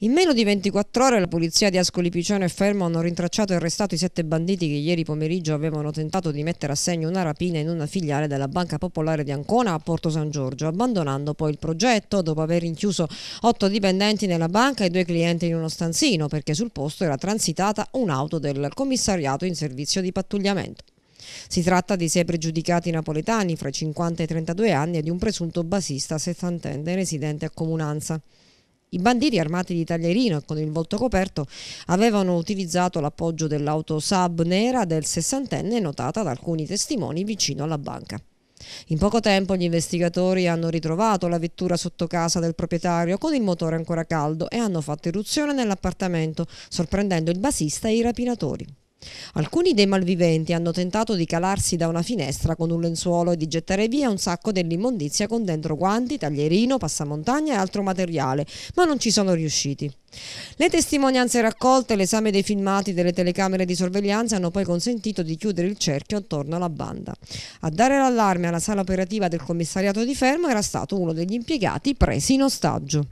In meno di 24 ore la polizia di Ascoli Piceno e Fermo hanno rintracciato e arrestato i sette banditi che ieri pomeriggio avevano tentato di mettere a segno una rapina in una filiale della Banca Popolare di Ancona a Porto San Giorgio, abbandonando poi il progetto dopo aver rinchiuso otto dipendenti nella banca e due clienti in uno stanzino perché sul posto era transitata un'auto del commissariato in servizio di pattugliamento. Si tratta di sei pregiudicati napoletani fra i 50 e i 32 anni e di un presunto basista settantenne residente a Comunanza. I banditi armati di taglierino e con il volto coperto avevano utilizzato l'appoggio dell'auto Saab nera del sessantenne notata da alcuni testimoni vicino alla banca. In poco tempo gli investigatori hanno ritrovato la vettura sotto casa del proprietario con il motore ancora caldo e hanno fatto irruzione nell'appartamento, sorprendendo il basista e i rapinatori. Alcuni dei malviventi hanno tentato di calarsi da una finestra con un lenzuolo e di gettare via un sacco dell'immondizia con dentro guanti, taglierino, passamontagna e altro materiale, ma non ci sono riusciti. Le testimonianze raccolte e l'esame dei filmati delle telecamere di sorveglianza hanno poi consentito di chiudere il cerchio attorno alla banda. A dare l'allarme alla sala operativa del commissariato di Fermo era stato uno degli impiegati presi in ostaggio.